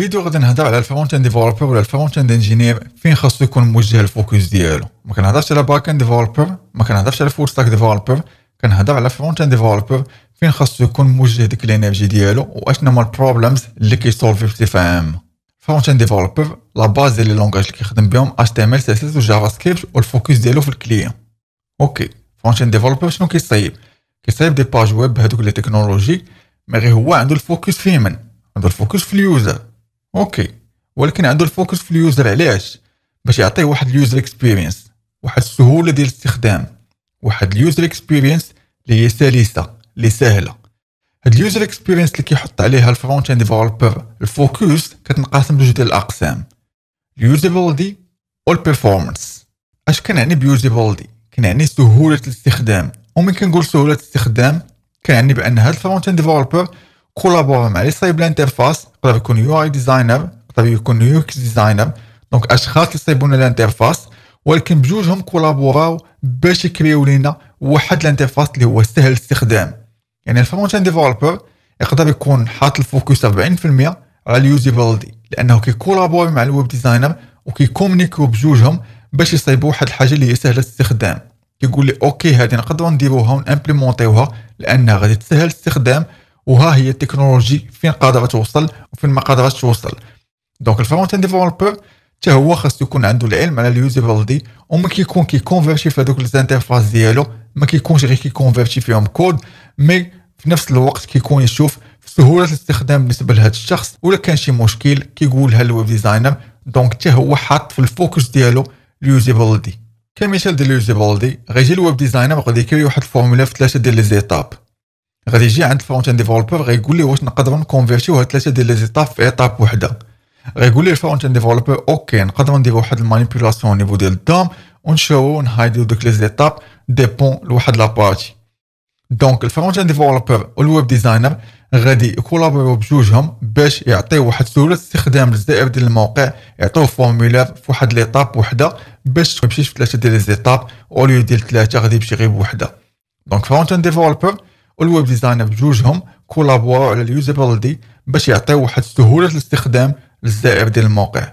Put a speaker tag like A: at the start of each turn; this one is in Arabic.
A: الفيديو غادي نهضر على الفرونت اند ديفلوبر ولا الفرونت اند انجينير فين خاصو يكون موجه الفوكس ديالو ما كنهضرش على باك اند ديفلوبر ما كنهضرش على فول ستاك ديفلوبر كنهضر على فرونت اند ديفلوبر فين خاصو يكون موجه ديك الانرجي ديالو واش هما البروبلمز اللي كيسولفي بصفه عامه فرونت اند ديفلوبر لا باز ديال لي لونغاج اللي كيخدم بهم اتش تي ام ال سي اس اس وجافا سكريبت والفوكس ديالو في الكليان اوكي فرونت اند ديفلوبر شنو كيصايب كيصايب دي باج ويب بهذوك لي تكنولوجي مي غير هو عنده الفوكس فيمن عنده الفوكس في اليوزر اوكي ولكن عنده الفوكس في اليوزر علاش باش يعطيه واحد اليوزر اكسبيرينس واحد السهوله ديال الاستخدام واحد اليوزر اكسبيرينس اللي هي سلسه اللي سهله هاد اليوزر اكسبيرينس اللي كيحط عليها الفرونت اند ديفلوبر الفوكس كتنقسم لجوج ديال الاقسام اليوزابيلتي والبيرفورمانس اش كنعني بيوزابيلتي كنعني سهوله الاستخدام ومن كنقول سهوله الاستخدام كنعني بان هاد الفرونت اند ديفلوبر كولابورا مع لي صيب الانترفاس يقدر يكون يو اي ديزاينر يقدر يكون يو اكس ديزاينر دونك اشخاص اللي صايبون الانترفاس ولكن بجوجهم كولابوراو باش يكريو لينا واحد الانترفاس اللي هو سهل الاستخدام يعني الفرونت اند ديفلوبر يقدر يكون حاط الفوكس 40% على اليوزيبيلتي لانه كيكولابوري مع الويب ديزاينر وكيكومونيكيو بجوجهم باش يصايبو واحد الحاجه اللي هي سهله الاستخدام كيقول لي اوكي هذه نقدروا نديروها ونامبليمونطيوها لانها غادي تسهل الاستخدام وها هي التكنولوجي فين قادره توصل وفين ما قادره توصل دونك الفرونت اند ديفلوبر حتى هو خاصو يكون عنده العلم على اليوزابيلتي وما كيكون كيكونفيرتي في هذوك الانترفاس ديالو ما كيكونش غير كيكونفيرتي فيهم كود مي في نفس الوقت كيكون يشوف سهوله الاستخدام بالنسبه لهذا الشخص ولا كان شي مشكل كيقولها الويب ديزاينر دونك حتى هو حاط في الفوكس ديالو اليوزابيلتي كمثال ديال اليوزابيلتي غيجي الويب ديزاينر غادي يكري واحد الفورمولا في ثلاثه ديال لي زيتاب غادي يجي عند الفرونت اند ديفلوبر غيقول لي واش نقدر نكونفيرتيو هاد ثلاثه ديال لي زيتاب في ايطاب وحده غيقول لي الفرونت اند ديفلوبر اوكي نقدر ندير واحد المانيبيولاسيون نيفو ديال الدوم ونشاو نهايديو دوك لي زيتاب ديبون لواحد لابارتي دونك الفرونت اند ديفلوبر والويب ديزاينر غادي يكولابوريو بجوجهم باش يعطيو واحد سهوله استخدام للزائر ديال الموقع يعطيو فورمولير فواحد ليطاب وحده باش ما يمشيش في ثلاثه ديال لي زيتاب اوليو ديال ثلاثه غادي يمشي غير بوحده دونك فرونت اند ديفلوبر والويب ديزاينر بجوجهم كولابوا على اليوزابيلتي باش يعطيو واحد سهوله الاستخدام للزائر ديال الموقع